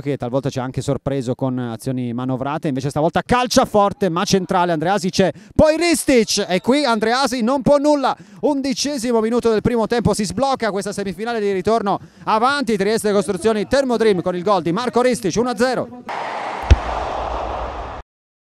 che talvolta ci ha anche sorpreso con azioni manovrate, invece stavolta calcia forte ma centrale Andreasi c'è poi Ristic e qui Andreasi non può nulla, undicesimo minuto del primo tempo si sblocca questa semifinale di ritorno avanti Trieste Costruzioni Termodream con il gol di Marco Ristic 1-0.